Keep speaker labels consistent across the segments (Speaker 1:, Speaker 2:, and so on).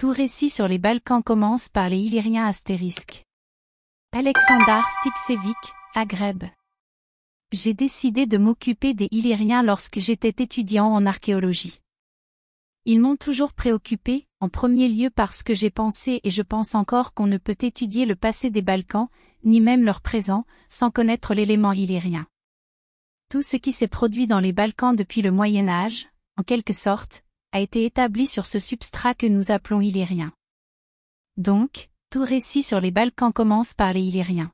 Speaker 1: Tout récit sur les Balkans commence par les Illyriens astérisques. Alexandar Stipsevic, Agreb. J'ai décidé de m'occuper des Illyriens lorsque j'étais étudiant en archéologie. Ils m'ont toujours préoccupé, en premier lieu parce que j'ai pensé et je pense encore qu'on ne peut étudier le passé des Balkans, ni même leur présent, sans connaître l'élément illyrien. Tout ce qui s'est produit dans les Balkans depuis le Moyen Âge, en quelque sorte, a été établi sur ce substrat que nous appelons illyrien. Donc, tout récit sur les Balkans commence par les Illyriens.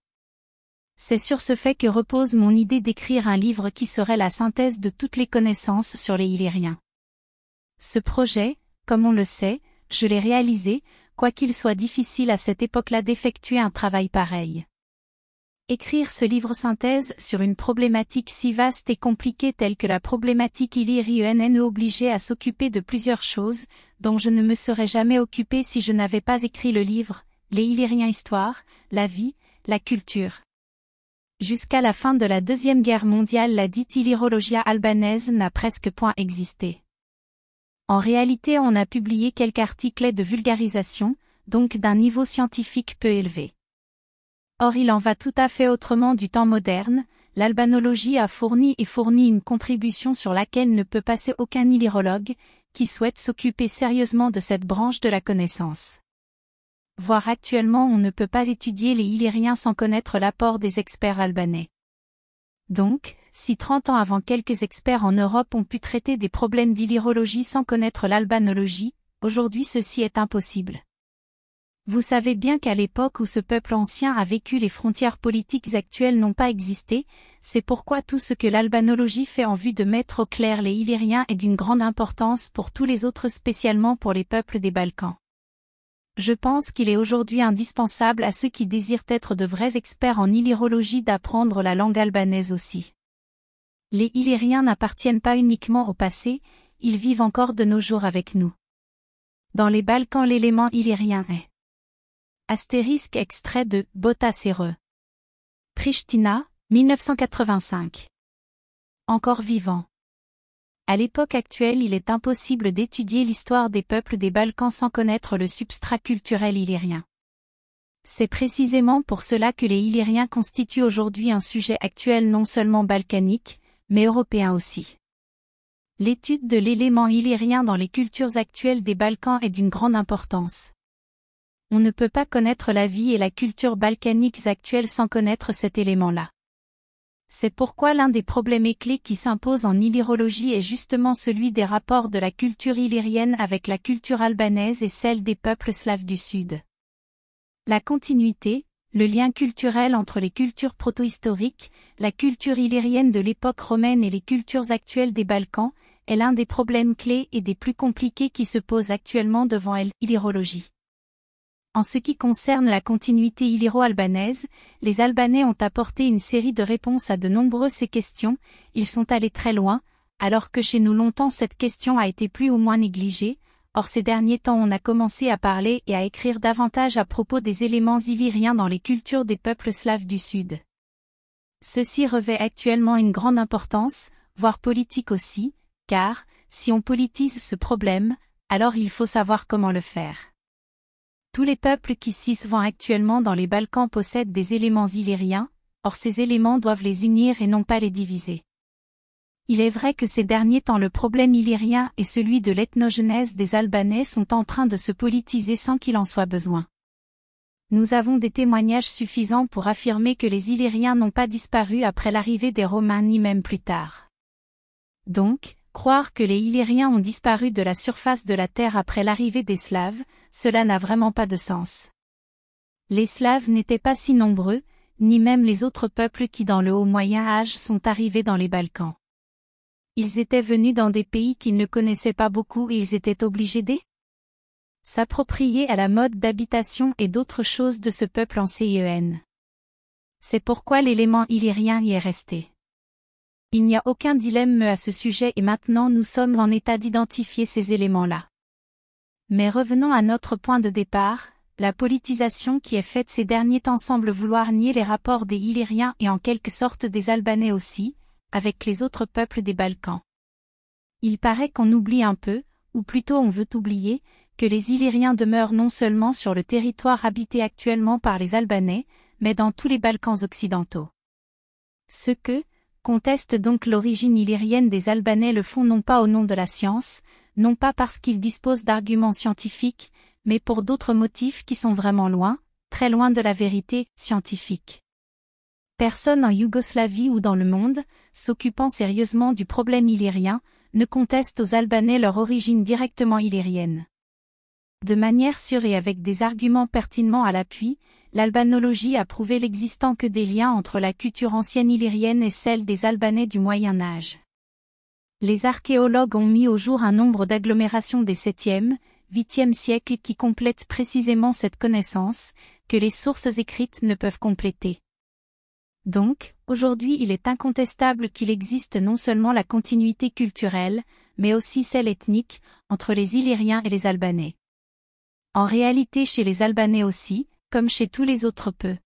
Speaker 1: C'est sur ce fait que repose mon idée d'écrire un livre qui serait la synthèse de toutes les connaissances sur les Illyriens. Ce projet, comme on le sait, je l'ai réalisé, quoiqu'il soit difficile à cette époque-là d'effectuer un travail pareil. Écrire ce livre synthèse sur une problématique si vaste et compliquée telle que la problématique illyrienne un e à s'occuper de plusieurs choses, dont je ne me serais jamais occupé si je n'avais pas écrit le livre, les Illyriens Histoire, la vie, la culture. Jusqu'à la fin de la Deuxième Guerre mondiale la dite illyrologia albanaise n'a presque point existé. En réalité on a publié quelques articles de vulgarisation, donc d'un niveau scientifique peu élevé. Or il en va tout à fait autrement du temps moderne, l'albanologie a fourni et fournit une contribution sur laquelle ne peut passer aucun illyrologue, qui souhaite s'occuper sérieusement de cette branche de la connaissance. Voir actuellement on ne peut pas étudier les Illyriens sans connaître l'apport des experts albanais. Donc, si 30 ans avant quelques experts en Europe ont pu traiter des problèmes d'illyrologie sans connaître l'albanologie, aujourd'hui ceci est impossible. Vous savez bien qu'à l'époque où ce peuple ancien a vécu les frontières politiques actuelles n'ont pas existé, c'est pourquoi tout ce que l'albanologie fait en vue de mettre au clair les Illyriens est d'une grande importance pour tous les autres spécialement pour les peuples des Balkans. Je pense qu'il est aujourd'hui indispensable à ceux qui désirent être de vrais experts en illyrologie d'apprendre la langue albanaise aussi. Les Illyriens n'appartiennent pas uniquement au passé, ils vivent encore de nos jours avec nous. Dans les Balkans l'élément illyrien est Astérisque extrait de Bota Serre. Pristina, 1985. Encore vivant. À l'époque actuelle, il est impossible d'étudier l'histoire des peuples des Balkans sans connaître le substrat culturel illyrien. C'est précisément pour cela que les Illyriens constituent aujourd'hui un sujet actuel non seulement balkanique, mais européen aussi. L'étude de l'élément illyrien dans les cultures actuelles des Balkans est d'une grande importance. On ne peut pas connaître la vie et la culture balkaniques actuelles sans connaître cet élément-là. C'est pourquoi l'un des problèmes clés qui s'impose en illyrologie est justement celui des rapports de la culture illyrienne avec la culture albanaise et celle des peuples slaves du Sud. La continuité, le lien culturel entre les cultures protohistoriques, la culture illyrienne de l'époque romaine et les cultures actuelles des Balkans, est l'un des problèmes clés et des plus compliqués qui se posent actuellement devant elle, illyrologie. En ce qui concerne la continuité illyro-albanaise, les Albanais ont apporté une série de réponses à de nombreuses questions, ils sont allés très loin, alors que chez nous longtemps cette question a été plus ou moins négligée, or ces derniers temps on a commencé à parler et à écrire davantage à propos des éléments illyriens dans les cultures des peuples slaves du Sud. Ceci revêt actuellement une grande importance, voire politique aussi, car, si on politise ce problème, alors il faut savoir comment le faire. Tous les peuples qui s'y-vont actuellement dans les Balkans possèdent des éléments illyriens, or ces éléments doivent les unir et non pas les diviser. Il est vrai que ces derniers temps le problème illyrien et celui de l'ethnogenèse des Albanais sont en train de se politiser sans qu'il en soit besoin. Nous avons des témoignages suffisants pour affirmer que les Illyriens n'ont pas disparu après l'arrivée des Romains ni même plus tard. Donc, Croire que les Illyriens ont disparu de la surface de la Terre après l'arrivée des Slaves, cela n'a vraiment pas de sens. Les Slaves n'étaient pas si nombreux, ni même les autres peuples qui dans le haut Moyen Âge sont arrivés dans les Balkans. Ils étaient venus dans des pays qu'ils ne connaissaient pas beaucoup et ils étaient obligés d'y s'approprier à la mode d'habitation et d'autres choses de ce peuple en e C'est pourquoi l'élément illyrien y est resté. Il n'y a aucun dilemme à ce sujet et maintenant nous sommes en état d'identifier ces éléments-là. Mais revenons à notre point de départ, la politisation qui est faite ces derniers temps semble vouloir nier les rapports des Illyriens et en quelque sorte des Albanais aussi, avec les autres peuples des Balkans. Il paraît qu'on oublie un peu, ou plutôt on veut oublier, que les Illyriens demeurent non seulement sur le territoire habité actuellement par les Albanais, mais dans tous les Balkans occidentaux. Ce que, conteste donc l'origine illyrienne des Albanais le font non pas au nom de la science, non pas parce qu'ils disposent d'arguments scientifiques, mais pour d'autres motifs qui sont vraiment loin, très loin de la vérité scientifique. Personne en Yougoslavie ou dans le monde, s'occupant sérieusement du problème illyrien, ne conteste aux Albanais leur origine directement illyrienne. De manière sûre et avec des arguments pertinents à l'appui, l'albanologie a prouvé l'existant que des liens entre la culture ancienne illyrienne et celle des Albanais du Moyen Âge. Les archéologues ont mis au jour un nombre d'agglomérations des 7e, 8e siècles qui complètent précisément cette connaissance, que les sources écrites ne peuvent compléter. Donc, aujourd'hui il est incontestable qu'il existe non seulement la continuité culturelle, mais aussi celle ethnique, entre les Illyriens et les Albanais. En réalité chez les Albanais aussi, comme chez tous les autres peu.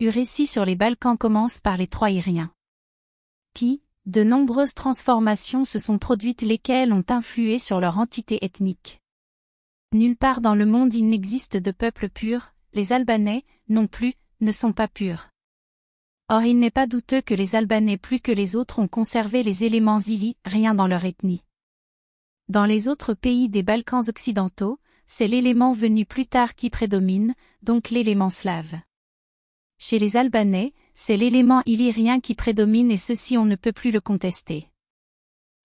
Speaker 1: récit sur les Balkans commence par les Troïriens, Qui, de nombreuses transformations se sont produites lesquelles ont influé sur leur entité ethnique. Nulle part dans le monde il n'existe de peuple pur, les Albanais, non plus, ne sont pas purs. Or il n'est pas douteux que les Albanais plus que les autres ont conservé les éléments zili, rien dans leur ethnie. Dans les autres pays des Balkans occidentaux, c'est l'élément venu plus tard qui prédomine, donc l'élément slave. Chez les Albanais, c'est l'élément illyrien qui prédomine et ceci on ne peut plus le contester.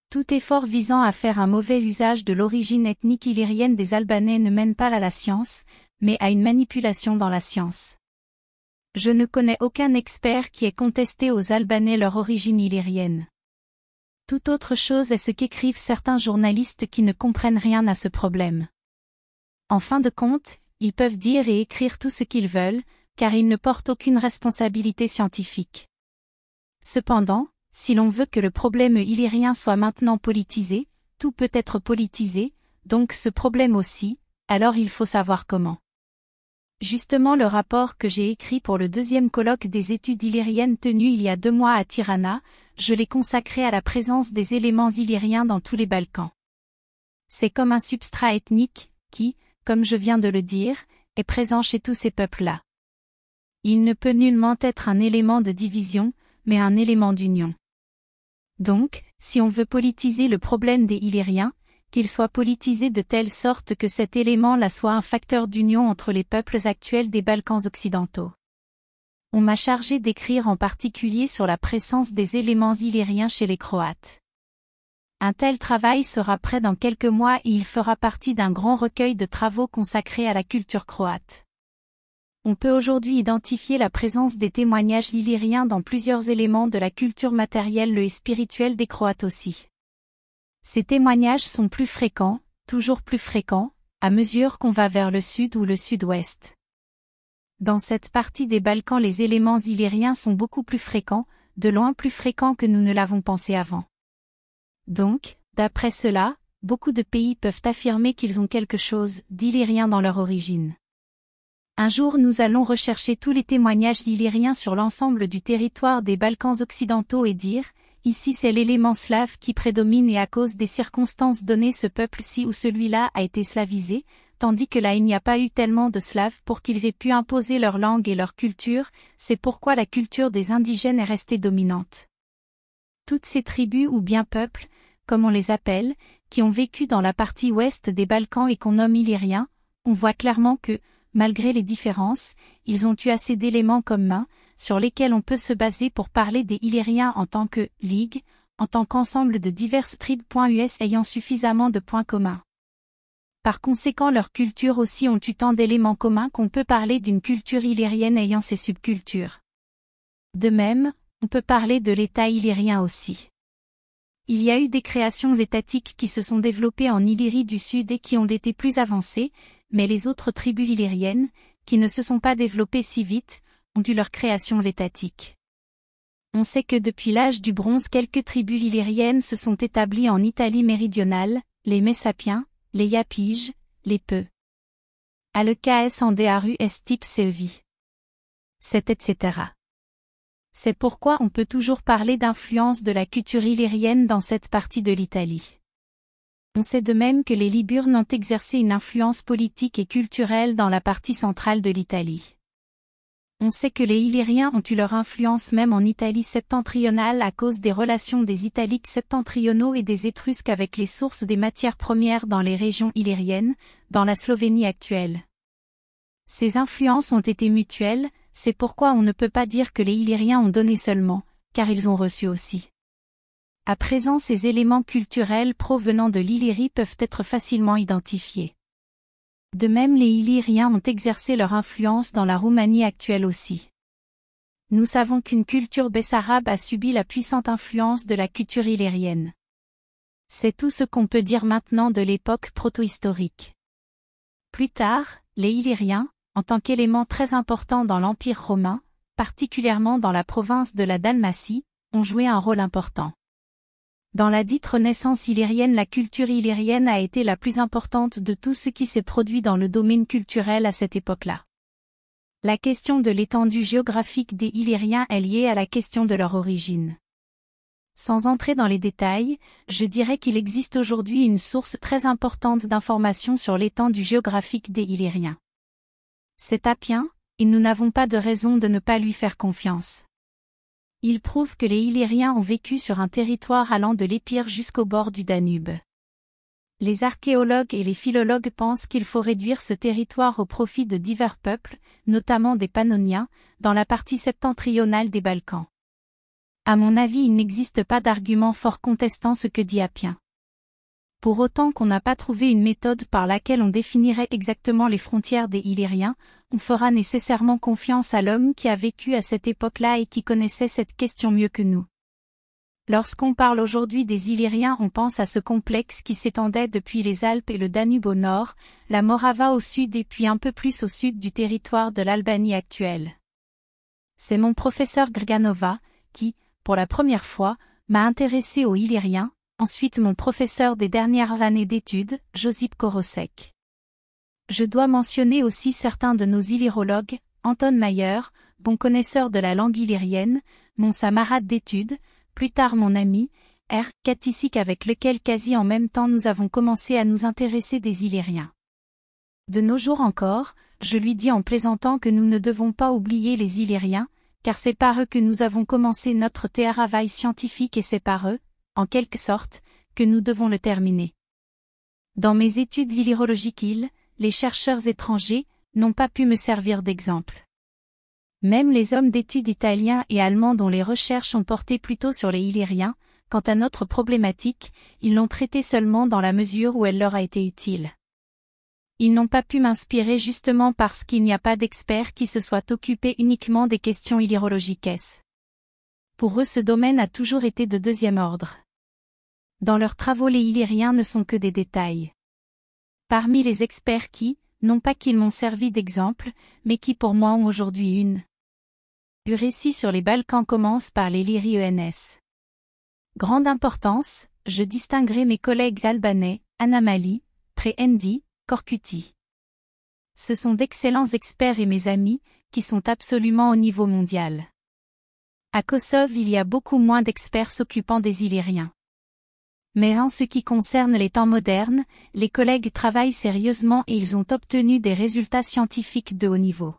Speaker 1: Tout effort visant à faire un mauvais usage de l'origine ethnique illyrienne des Albanais ne mène pas à la science, mais à une manipulation dans la science. Je ne connais aucun expert qui ait contesté aux Albanais leur origine illyrienne. Tout autre chose est ce qu'écrivent certains journalistes qui ne comprennent rien à ce problème. En fin de compte, ils peuvent dire et écrire tout ce qu'ils veulent, car ils ne portent aucune responsabilité scientifique. Cependant, si l'on veut que le problème illyrien soit maintenant politisé, tout peut être politisé, donc ce problème aussi, alors il faut savoir comment. Justement le rapport que j'ai écrit pour le deuxième colloque des études illyriennes tenu il y a deux mois à Tirana, je l'ai consacré à la présence des éléments illyriens dans tous les Balkans. C'est comme un substrat ethnique, qui, comme je viens de le dire, est présent chez tous ces peuples-là. Il ne peut nullement être un élément de division, mais un élément d'union. Donc, si on veut politiser le problème des Illyriens, qu'il soit politisé de telle sorte que cet élément-là soit un facteur d'union entre les peuples actuels des Balkans occidentaux. On m'a chargé d'écrire en particulier sur la présence des éléments illyriens chez les Croates. Un tel travail sera prêt dans quelques mois et il fera partie d'un grand recueil de travaux consacrés à la culture croate. On peut aujourd'hui identifier la présence des témoignages illyriens dans plusieurs éléments de la culture matérielle et spirituelle des Croates aussi. Ces témoignages sont plus fréquents, toujours plus fréquents, à mesure qu'on va vers le sud ou le sud-ouest. Dans cette partie des Balkans les éléments illyriens sont beaucoup plus fréquents, de loin plus fréquents que nous ne l'avons pensé avant. Donc, d'après cela, beaucoup de pays peuvent affirmer qu'ils ont quelque chose d'illyrien dans leur origine. Un jour nous allons rechercher tous les témoignages illyriens sur l'ensemble du territoire des Balkans occidentaux et dire, ici c'est l'élément slave qui prédomine et à cause des circonstances données ce peuple-ci ou celui-là a été slavisé, tandis que là il n'y a pas eu tellement de slaves pour qu'ils aient pu imposer leur langue et leur culture, c'est pourquoi la culture des indigènes est restée dominante toutes ces tribus ou bien peuples, comme on les appelle, qui ont vécu dans la partie ouest des Balkans et qu'on nomme Illyriens, on voit clairement que, malgré les différences, ils ont eu assez d'éléments communs, sur lesquels on peut se baser pour parler des Illyriens en tant que ligue, en tant qu'ensemble de diverses tribus.us ayant suffisamment de points communs. Par conséquent leurs cultures aussi ont eu tant d'éléments communs qu'on peut parler d'une culture illyrienne ayant ses subcultures. De même, on peut parler de l'État illyrien aussi. Il y a eu des créations étatiques qui se sont développées en Illyrie du Sud et qui ont été plus avancées, mais les autres tribus illyriennes, qui ne se sont pas développées si vite, ont eu leurs créations étatiques. On sait que depuis l'âge du bronze quelques tribus illyriennes se sont établies en Italie méridionale, les Messapiens, les Yapiges, les Peu. Alekas en Daru est type Sevi. C'est etc. C'est pourquoi on peut toujours parler d'influence de la culture illyrienne dans cette partie de l'Italie. On sait de même que les Liburnes ont exercé une influence politique et culturelle dans la partie centrale de l'Italie. On sait que les Illyriens ont eu leur influence même en Italie septentrionale à cause des relations des Italiques septentrionaux et des Étrusques avec les sources des matières premières dans les régions illyriennes, dans la Slovénie actuelle. Ces influences ont été mutuelles, c'est pourquoi on ne peut pas dire que les Illyriens ont donné seulement, car ils ont reçu aussi. À présent ces éléments culturels provenant de l'Illyrie peuvent être facilement identifiés. De même les Illyriens ont exercé leur influence dans la Roumanie actuelle aussi. Nous savons qu'une culture bessarabe a subi la puissante influence de la culture illyrienne. C'est tout ce qu'on peut dire maintenant de l'époque protohistorique. Plus tard, les Illyriens, en tant qu'élément très important dans l'Empire romain, particulièrement dans la province de la Dalmatie, ont joué un rôle important. Dans la dite Renaissance illyrienne la culture illyrienne a été la plus importante de tout ce qui s'est produit dans le domaine culturel à cette époque-là. La question de l'étendue géographique des Illyriens est liée à la question de leur origine. Sans entrer dans les détails, je dirais qu'il existe aujourd'hui une source très importante d'informations sur l'étendue géographique des Illyriens. C'est Appien, et nous n'avons pas de raison de ne pas lui faire confiance. Il prouve que les Illyriens ont vécu sur un territoire allant de l'Épire jusqu'au bord du Danube. Les archéologues et les philologues pensent qu'il faut réduire ce territoire au profit de divers peuples, notamment des Pannoniens, dans la partie septentrionale des Balkans. À mon avis, il n'existe pas d'argument fort contestant ce que dit Appien pour autant qu'on n'a pas trouvé une méthode par laquelle on définirait exactement les frontières des Illyriens, on fera nécessairement confiance à l'homme qui a vécu à cette époque-là et qui connaissait cette question mieux que nous. Lorsqu'on parle aujourd'hui des Illyriens, on pense à ce complexe qui s'étendait depuis les Alpes et le Danube au nord, la Morava au sud et puis un peu plus au sud du territoire de l'Albanie actuelle. C'est mon professeur Grganova qui, pour la première fois, m'a intéressé aux Illyriens, ensuite mon professeur des dernières années d'études, Josip Korosek. Je dois mentionner aussi certains de nos illyrologues, Anton Mayer, bon connaisseur de la langue illyrienne, mon samarade d'études, plus tard mon ami, R. Katisik avec lequel quasi en même temps nous avons commencé à nous intéresser des Illyriens. De nos jours encore, je lui dis en plaisantant que nous ne devons pas oublier les Illyriens, car c'est par eux que nous avons commencé notre travail scientifique et c'est par eux, en quelque sorte, que nous devons le terminer. Dans mes études illyrologiques les chercheurs étrangers, n'ont pas pu me servir d'exemple. Même les hommes d'études italiens et allemands dont les recherches ont porté plutôt sur les Illyriens, quant à notre problématique, ils l'ont traitée seulement dans la mesure où elle leur a été utile. Ils n'ont pas pu m'inspirer justement parce qu'il n'y a pas d'experts qui se soient occupés uniquement des questions illyrologiques. Pour eux ce domaine a toujours été de deuxième ordre. Dans leurs travaux les Illyriens ne sont que des détails. Parmi les experts qui, non pas qu'ils m'ont servi d'exemple, mais qui pour moi ont aujourd'hui une. Le récit sur les Balkans commence par les Lyri ENS. Grande importance, je distinguerai mes collègues albanais, Anamali, Prehendi, Corcuti. Ce sont d'excellents experts et mes amis, qui sont absolument au niveau mondial. À Kosovo il y a beaucoup moins d'experts s'occupant des Illyriens. Mais en ce qui concerne les temps modernes, les collègues travaillent sérieusement et ils ont obtenu des résultats scientifiques de haut niveau.